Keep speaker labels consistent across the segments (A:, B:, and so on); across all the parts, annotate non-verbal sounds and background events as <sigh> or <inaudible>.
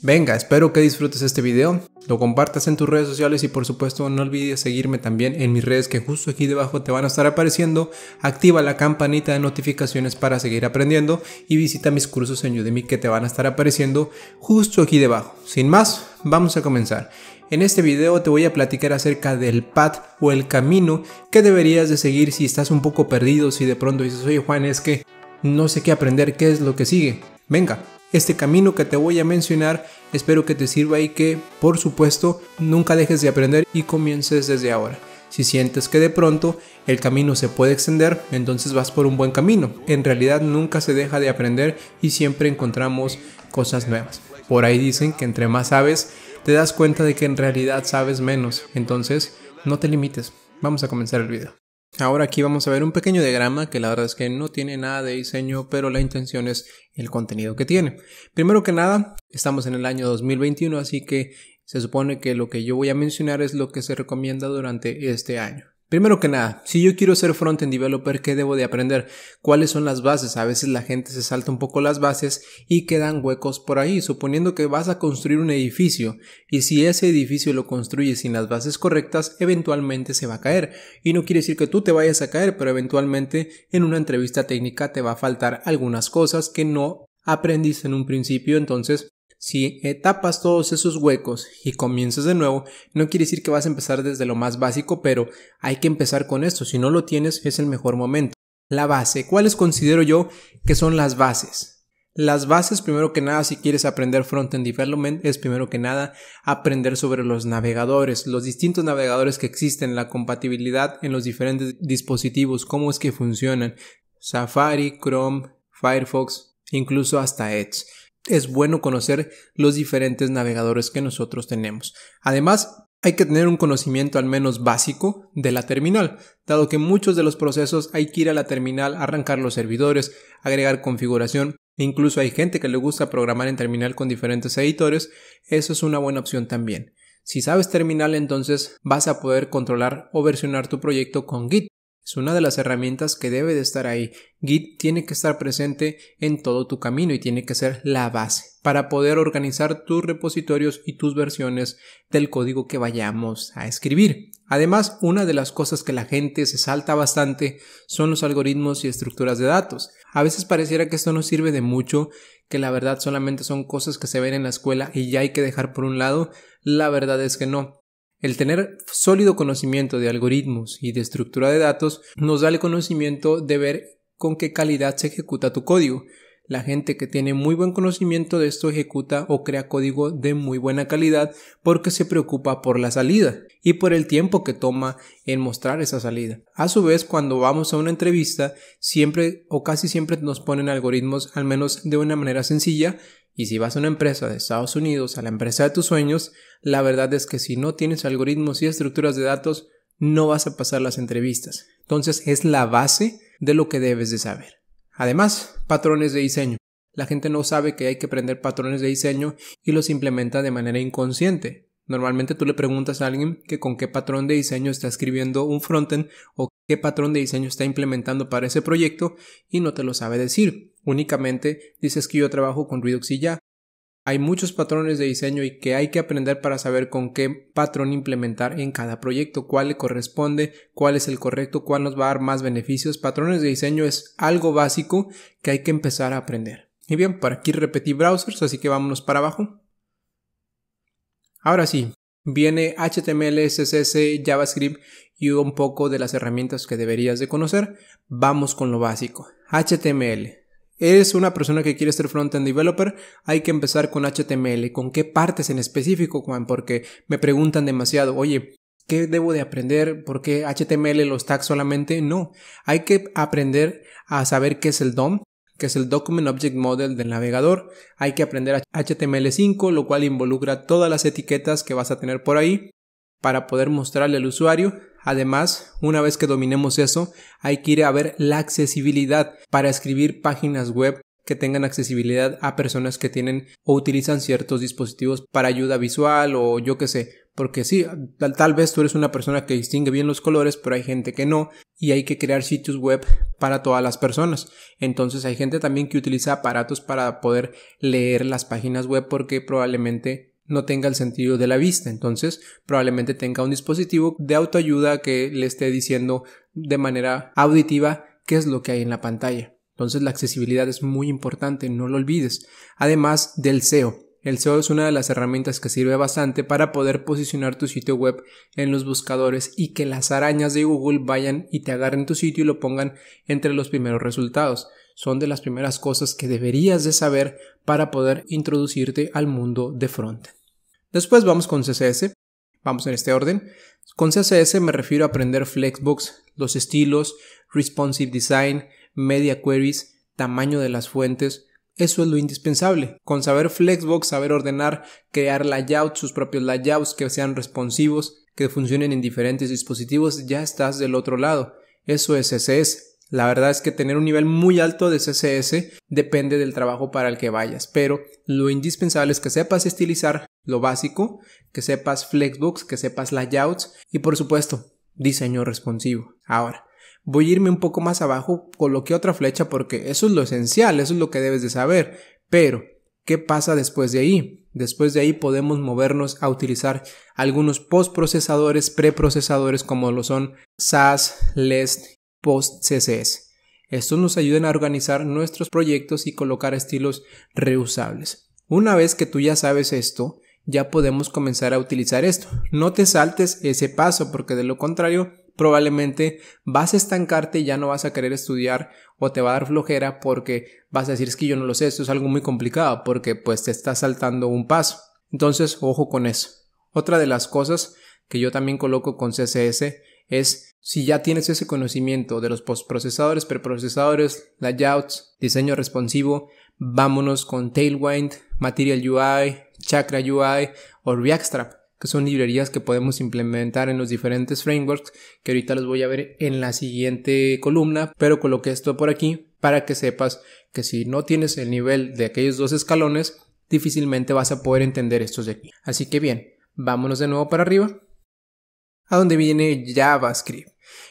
A: Venga, espero que disfrutes este video, lo compartas en tus redes sociales y por supuesto no olvides seguirme también en mis redes que justo aquí debajo te van a estar apareciendo, activa la campanita de notificaciones para seguir aprendiendo y visita mis cursos en Udemy que te van a estar apareciendo justo aquí debajo. Sin más, vamos a comenzar. En este video te voy a platicar acerca del path o el camino que deberías de seguir si estás un poco perdido, si de pronto dices, oye Juan, es que no sé qué aprender, qué es lo que sigue. Venga, este camino que te voy a mencionar espero que te sirva y que, por supuesto, nunca dejes de aprender y comiences desde ahora. Si sientes que de pronto el camino se puede extender, entonces vas por un buen camino. En realidad nunca se deja de aprender y siempre encontramos cosas nuevas. Por ahí dicen que entre más sabes, te das cuenta de que en realidad sabes menos. Entonces, no te limites. Vamos a comenzar el video. Ahora aquí vamos a ver un pequeño diagrama que la verdad es que no tiene nada de diseño, pero la intención es el contenido que tiene. Primero que nada, estamos en el año 2021, así que se supone que lo que yo voy a mencionar es lo que se recomienda durante este año. Primero que nada, si yo quiero ser frontend developer, ¿qué debo de aprender? ¿Cuáles son las bases? A veces la gente se salta un poco las bases y quedan huecos por ahí, suponiendo que vas a construir un edificio y si ese edificio lo construyes sin las bases correctas, eventualmente se va a caer. Y no quiere decir que tú te vayas a caer, pero eventualmente en una entrevista técnica te va a faltar algunas cosas que no aprendiste en un principio, entonces si tapas todos esos huecos y comienzas de nuevo, no quiere decir que vas a empezar desde lo más básico, pero hay que empezar con esto. Si no lo tienes, es el mejor momento. La base. ¿Cuáles considero yo que son las bases? Las bases, primero que nada, si quieres aprender front-end development, es primero que nada aprender sobre los navegadores, los distintos navegadores que existen, la compatibilidad en los diferentes dispositivos, cómo es que funcionan. Safari, Chrome, Firefox, incluso hasta Edge es bueno conocer los diferentes navegadores que nosotros tenemos. Además, hay que tener un conocimiento al menos básico de la terminal, dado que muchos de los procesos hay que ir a la terminal, arrancar los servidores, agregar configuración, e incluso hay gente que le gusta programar en terminal con diferentes editores, eso es una buena opción también. Si sabes terminal entonces vas a poder controlar o versionar tu proyecto con Git, es una de las herramientas que debe de estar ahí. Git tiene que estar presente en todo tu camino y tiene que ser la base para poder organizar tus repositorios y tus versiones del código que vayamos a escribir. Además, una de las cosas que la gente se salta bastante son los algoritmos y estructuras de datos. A veces pareciera que esto no sirve de mucho, que la verdad solamente son cosas que se ven en la escuela y ya hay que dejar por un lado. La verdad es que no. El tener sólido conocimiento de algoritmos y de estructura de datos nos da el conocimiento de ver con qué calidad se ejecuta tu código la gente que tiene muy buen conocimiento de esto ejecuta o crea código de muy buena calidad porque se preocupa por la salida y por el tiempo que toma en mostrar esa salida. A su vez, cuando vamos a una entrevista, siempre o casi siempre nos ponen algoritmos, al menos de una manera sencilla, y si vas a una empresa de Estados Unidos, a la empresa de tus sueños, la verdad es que si no tienes algoritmos y estructuras de datos, no vas a pasar las entrevistas. Entonces es la base de lo que debes de saber. Además, patrones de diseño. La gente no sabe que hay que aprender patrones de diseño y los implementa de manera inconsciente. Normalmente tú le preguntas a alguien que con qué patrón de diseño está escribiendo un frontend o qué patrón de diseño está implementando para ese proyecto y no te lo sabe decir. Únicamente dices que yo trabajo con Redux y ya, hay muchos patrones de diseño y que hay que aprender para saber con qué patrón implementar en cada proyecto, cuál le corresponde, cuál es el correcto, cuál nos va a dar más beneficios. Patrones de diseño es algo básico que hay que empezar a aprender. Y bien, por aquí repetí browsers, así que vámonos para abajo. Ahora sí, viene HTML, CSS, JavaScript y un poco de las herramientas que deberías de conocer. Vamos con lo básico. HTML. Eres una persona que quiere ser Frontend developer, hay que empezar con HTML. ¿Con qué partes en específico, Juan? Porque me preguntan demasiado, oye, ¿qué debo de aprender? ¿Por qué HTML, los tags solamente? No, hay que aprender a saber qué es el DOM, que es el Document Object Model del navegador. Hay que aprender HTML5, lo cual involucra todas las etiquetas que vas a tener por ahí para poder mostrarle al usuario Además, una vez que dominemos eso, hay que ir a ver la accesibilidad para escribir páginas web que tengan accesibilidad a personas que tienen o utilizan ciertos dispositivos para ayuda visual o yo qué sé. Porque sí, tal, tal, vez tú eres una persona que distingue bien los colores, pero hay gente que no y hay que crear sitios web para todas las personas. Entonces hay gente también que utiliza aparatos para poder leer las páginas web porque probablemente no tenga el sentido de la vista, entonces probablemente tenga un dispositivo de autoayuda que le esté diciendo de manera auditiva qué es lo que hay en la pantalla. Entonces la accesibilidad es muy importante, no lo olvides. Además del SEO. El SEO es una de las herramientas que sirve bastante para poder posicionar tu sitio web en los buscadores y que las arañas de Google vayan y te agarren tu sitio y lo pongan entre los primeros resultados. Son de las primeras cosas que deberías de saber para poder introducirte al mundo de frontend. Después vamos con CSS, vamos en este orden. Con CSS me refiero a aprender Flexbox, los estilos, responsive design, media queries, tamaño de las fuentes. Eso es lo indispensable. Con saber Flexbox, saber ordenar, crear layouts, sus propios layouts que sean responsivos, que funcionen en diferentes dispositivos, ya estás del otro lado. Eso es CSS. La verdad es que tener un nivel muy alto de CSS depende del trabajo para el que vayas, pero lo indispensable es que sepas estilizar lo básico, que sepas flexbox, que sepas layouts y por supuesto diseño responsivo. Ahora, voy a irme un poco más abajo, coloqué otra flecha porque eso es lo esencial, eso es lo que debes de saber, pero ¿qué pasa después de ahí? Después de ahí podemos movernos a utilizar algunos postprocesadores, preprocesadores como lo son SAS, LEST post-CSS. esto nos ayuda a organizar nuestros proyectos y colocar estilos reusables. Una vez que tú ya sabes esto, ya podemos comenzar a utilizar esto. No te saltes ese paso porque de lo contrario probablemente vas a estancarte y ya no vas a querer estudiar o te va a dar flojera porque vas a decir es que yo no lo sé, esto es algo muy complicado porque pues te estás saltando un paso. Entonces, ojo con eso. Otra de las cosas que yo también coloco con CSS es si ya tienes ese conocimiento de los postprocesadores, preprocesadores, layouts, diseño responsivo, vámonos con Tailwind, Material UI, Chakra UI o Reactstrap, que son librerías que podemos implementar en los diferentes frameworks, que ahorita los voy a ver en la siguiente columna, pero coloqué esto por aquí para que sepas que si no tienes el nivel de aquellos dos escalones, difícilmente vas a poder entender estos de aquí. Así que bien, vámonos de nuevo para arriba a dónde viene JavaScript.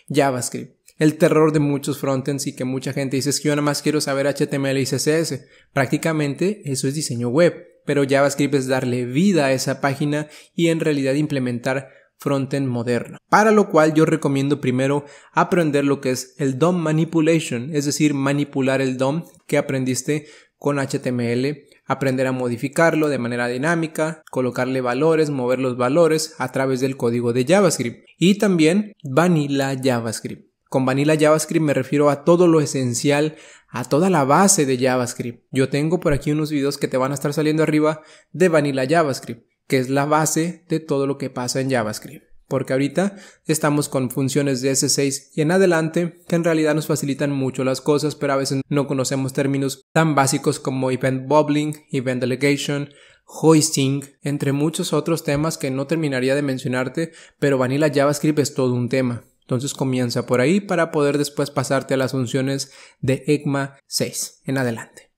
A: JavaScript el terror de muchos frontends y que mucha gente dice es que yo nada más quiero saber HTML y CSS. Prácticamente eso es diseño web, pero JavaScript es darle vida a esa página y en realidad implementar frontend moderno. Para lo cual yo recomiendo primero aprender lo que es el DOM manipulation, es decir, manipular el DOM que aprendiste con HTML aprender a modificarlo de manera dinámica, colocarle valores, mover los valores a través del código de JavaScript y también Vanilla JavaScript. Con Vanilla JavaScript me refiero a todo lo esencial, a toda la base de JavaScript. Yo tengo por aquí unos videos que te van a estar saliendo arriba de Vanilla JavaScript, que es la base de todo lo que pasa en JavaScript porque ahorita estamos con funciones de S6 y en adelante que en realidad nos facilitan mucho las cosas, pero a veces no conocemos términos tan básicos como event bubbling, event delegation, hoisting, entre muchos otros temas que no terminaría de mencionarte, pero Vanilla JavaScript es todo un tema. Entonces comienza por ahí para poder después pasarte a las funciones de ECMA 6 en adelante.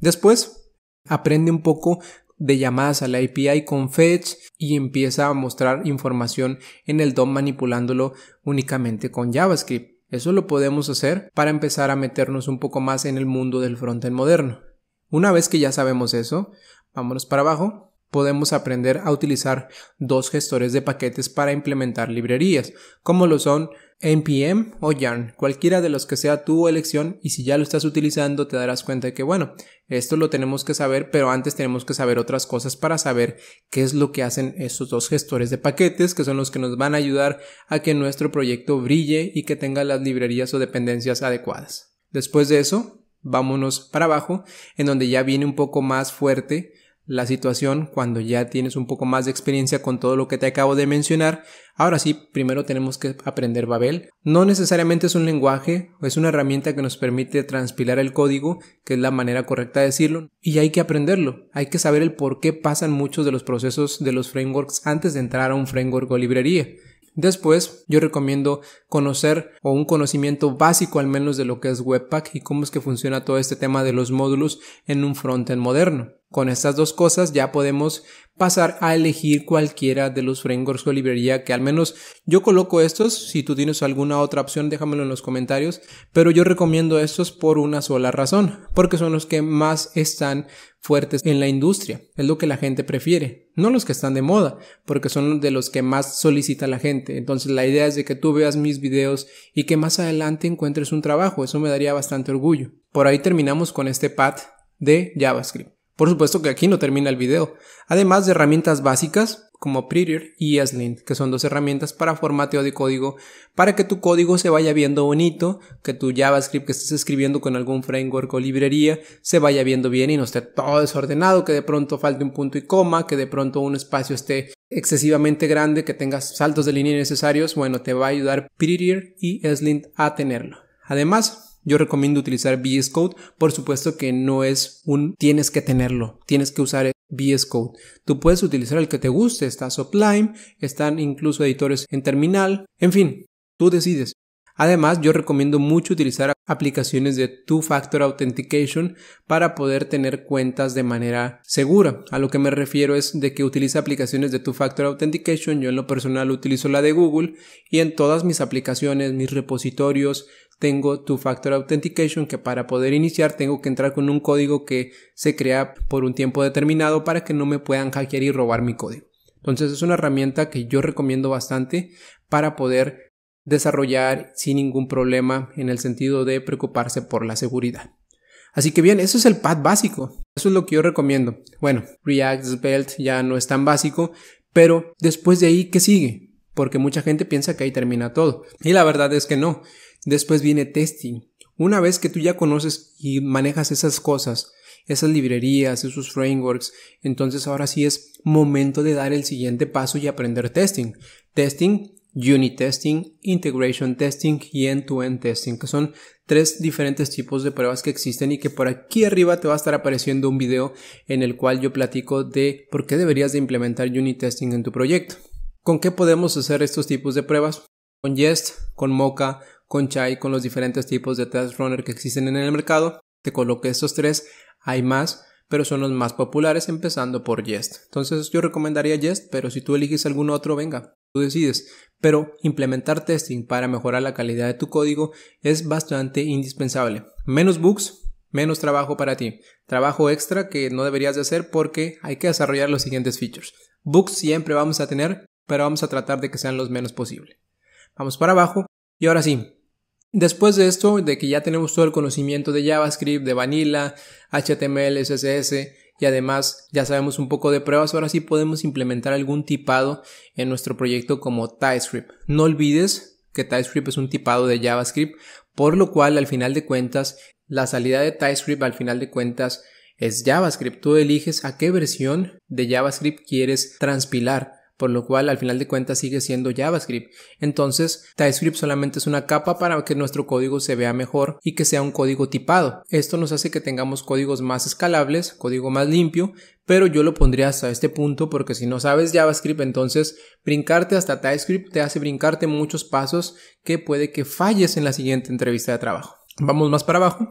A: Después, aprende un poco de llamadas a la API con fetch y empieza a mostrar información en el DOM manipulándolo únicamente con JavaScript. Eso lo podemos hacer para empezar a meternos un poco más en el mundo del frontend moderno. Una vez que ya sabemos eso, vámonos para abajo podemos aprender a utilizar dos gestores de paquetes para implementar librerías, como lo son NPM o Yarn, cualquiera de los que sea tu elección y si ya lo estás utilizando te darás cuenta de que bueno, esto lo tenemos que saber, pero antes tenemos que saber otras cosas para saber qué es lo que hacen estos dos gestores de paquetes, que son los que nos van a ayudar a que nuestro proyecto brille y que tenga las librerías o dependencias adecuadas. Después de eso, vámonos para abajo, en donde ya viene un poco más fuerte la situación cuando ya tienes un poco más de experiencia con todo lo que te acabo de mencionar. Ahora sí, primero tenemos que aprender Babel. No necesariamente es un lenguaje, es una herramienta que nos permite transpilar el código, que es la manera correcta de decirlo, y hay que aprenderlo. Hay que saber el por qué pasan muchos de los procesos de los frameworks antes de entrar a un framework o librería. Después, yo recomiendo conocer o un conocimiento básico al menos de lo que es Webpack y cómo es que funciona todo este tema de los módulos en un frontend moderno. Con estas dos cosas ya podemos pasar a elegir cualquiera de los frameworks o librería que al menos yo coloco estos. Si tú tienes alguna otra opción, déjamelo en los comentarios. Pero yo recomiendo estos por una sola razón, porque son los que más están fuertes en la industria. Es lo que la gente prefiere. No los que están de moda, porque son de los que más solicita la gente. Entonces la idea es de que tú veas mis videos y que más adelante encuentres un trabajo. Eso me daría bastante orgullo. Por ahí terminamos con este pad de JavaScript. Por supuesto que aquí no termina el video, además de herramientas básicas como Prettier y ESLint, que son dos herramientas para formateo de código para que tu código se vaya viendo bonito, que tu JavaScript que estés escribiendo con algún framework o librería se vaya viendo bien y no esté todo desordenado, que de pronto falte un punto y coma, que de pronto un espacio esté excesivamente grande, que tengas saltos de línea innecesarios, bueno, te va a ayudar Prettier y ESLint a tenerlo. Además, yo recomiendo utilizar VS Code. Por supuesto que no es un tienes que tenerlo, tienes que usar VS Code. Tú puedes utilizar el que te guste, está Sublime, están incluso editores en terminal, en fin, tú decides. Además, yo recomiendo mucho utilizar aplicaciones de Two Factor Authentication para poder tener cuentas de manera segura. A lo que me refiero es de que utilice aplicaciones de Two Factor Authentication. Yo en lo personal utilizo la de Google y en todas mis aplicaciones, mis repositorios, tengo Two Factor Authentication que para poder iniciar tengo que entrar con un código que se crea por un tiempo determinado para que no me puedan hackear y robar mi código. Entonces es una herramienta que yo recomiendo bastante para poder desarrollar sin ningún problema en el sentido de preocuparse por la seguridad. Así que bien, eso es el pad básico. Eso es lo que yo recomiendo. Bueno, React Belt ya no es tan básico, pero después de ahí, ¿qué sigue? Porque mucha gente piensa que ahí termina todo. Y la verdad es que no. Después viene testing. Una vez que tú ya conoces y manejas esas cosas, esas librerías, esos frameworks, entonces ahora sí es momento de dar el siguiente paso y aprender testing. Testing Unit Testing, Integration Testing y End-to-End Testing, que son tres diferentes tipos de pruebas que existen y que por aquí arriba te va a estar apareciendo un video en el cual yo platico de por qué deberías de implementar Unit Testing en tu proyecto. ¿Con qué podemos hacer estos tipos de pruebas? Con Jest, con Mocha, con Chai, con los diferentes tipos de test runner que existen en el mercado. Te coloqué estos tres, hay más, pero son los más populares empezando por Jest. Entonces yo recomendaría Jest, pero si tú eliges algún otro, venga, tú decides, pero implementar testing para mejorar la calidad de tu código es bastante indispensable. Menos bugs, menos trabajo para ti. Trabajo extra que no deberías de hacer porque hay que desarrollar los siguientes features. Bugs siempre vamos a tener, pero vamos a tratar de que sean los menos posible. Vamos para abajo y ahora sí. Después de esto, de que ya tenemos todo el conocimiento de JavaScript, de Vanilla, HTML, CSS, y además ya sabemos un poco de pruebas, ahora sí podemos implementar algún tipado en nuestro proyecto como TypeScript. No olvides que TypeScript es un tipado de JavaScript, por lo cual al final de cuentas, la salida de TypeScript al final de cuentas es JavaScript. Tú eliges a qué versión de JavaScript quieres transpilar por lo cual al final de cuentas sigue siendo JavaScript. Entonces, TypeScript solamente es una capa para que nuestro código se vea mejor y que sea un código tipado. Esto nos hace que tengamos códigos más escalables, código más limpio, pero yo lo pondría hasta este punto porque si no sabes JavaScript, entonces brincarte hasta TypeScript te hace brincarte muchos pasos que puede que falles en la siguiente entrevista de trabajo. Vamos más para abajo.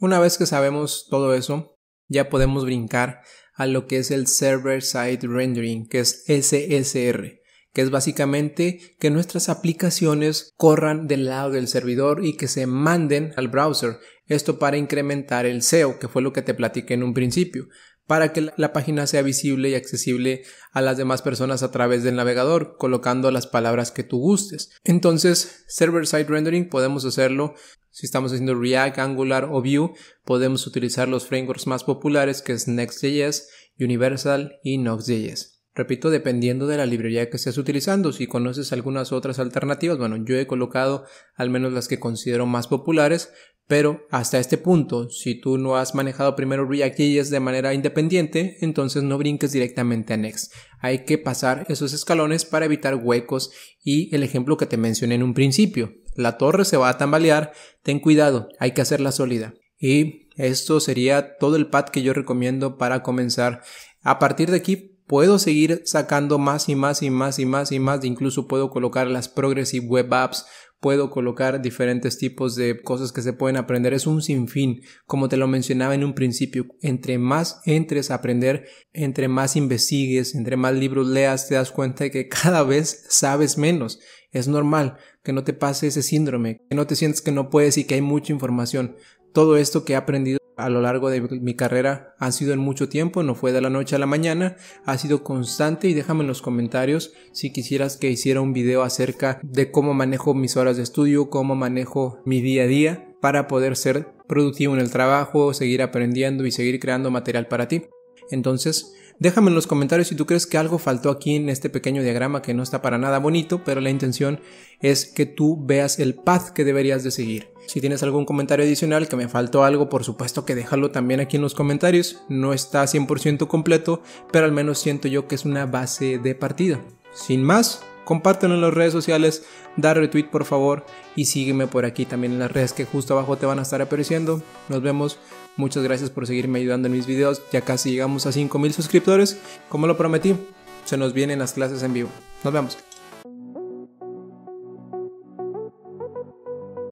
A: Una vez que sabemos todo eso, ya podemos brincar a lo que es el Server Side Rendering, que es SSR, que es básicamente que nuestras aplicaciones corran del lado del servidor y que se manden al browser. Esto para incrementar el SEO, que fue lo que te platiqué en un principio para que la página sea visible y accesible a las demás personas a través del navegador, colocando las palabras que tú gustes. Entonces, server-side rendering podemos hacerlo si estamos haciendo React, Angular o Vue, podemos utilizar los frameworks más populares que es Next.js, Universal y Nox.js. Repito, dependiendo de la librería que estés utilizando, si conoces algunas otras alternativas, bueno, yo he colocado al menos las que considero más populares, pero hasta este punto, si tú no has manejado primero React de manera independiente, entonces no brinques directamente a Next. Hay que pasar esos escalones para evitar huecos y el ejemplo que te mencioné en un principio. La torre se va a tambalear, ten cuidado, hay que hacerla sólida. Y esto sería todo el pad que yo recomiendo para comenzar. A partir de aquí puedo seguir sacando más y más y más y más y más. Incluso puedo colocar las Progressive Web Apps, puedo colocar diferentes tipos de cosas que se pueden aprender. Es un sinfín, como te lo mencionaba en un principio. Entre más entres a aprender, entre más investigues, entre más libros leas, te das cuenta de que <laughs> cada vez sabes menos. Es normal que no te pase ese síndrome, que no te sientes que no puedes y que hay mucha información. Todo esto que he aprendido a lo largo de mi carrera ha sido en mucho tiempo, no fue de la noche a la mañana, ha sido constante y déjame en los comentarios si quisieras que hiciera un video acerca de cómo manejo mis horas de estudio, cómo manejo mi día a día para poder ser productivo en el trabajo, seguir aprendiendo y seguir creando material para ti. Entonces, Déjame en los comentarios si tú crees que algo faltó aquí en este pequeño diagrama que no está para nada bonito, pero la intención es que tú veas el path que deberías de seguir. Si tienes algún comentario adicional que me faltó algo, por supuesto que déjalo también aquí en los comentarios. No está 100% completo, pero al menos siento yo que es una base de partida. Sin más, compártelo en las redes sociales, dar retweet por favor y sígueme por aquí también en las redes que justo abajo te van a estar apareciendo. Nos vemos Muchas gracias por seguirme ayudando en mis videos, ya casi llegamos a 5000 suscriptores, como lo prometí, se nos vienen las clases en vivo. Nos vemos.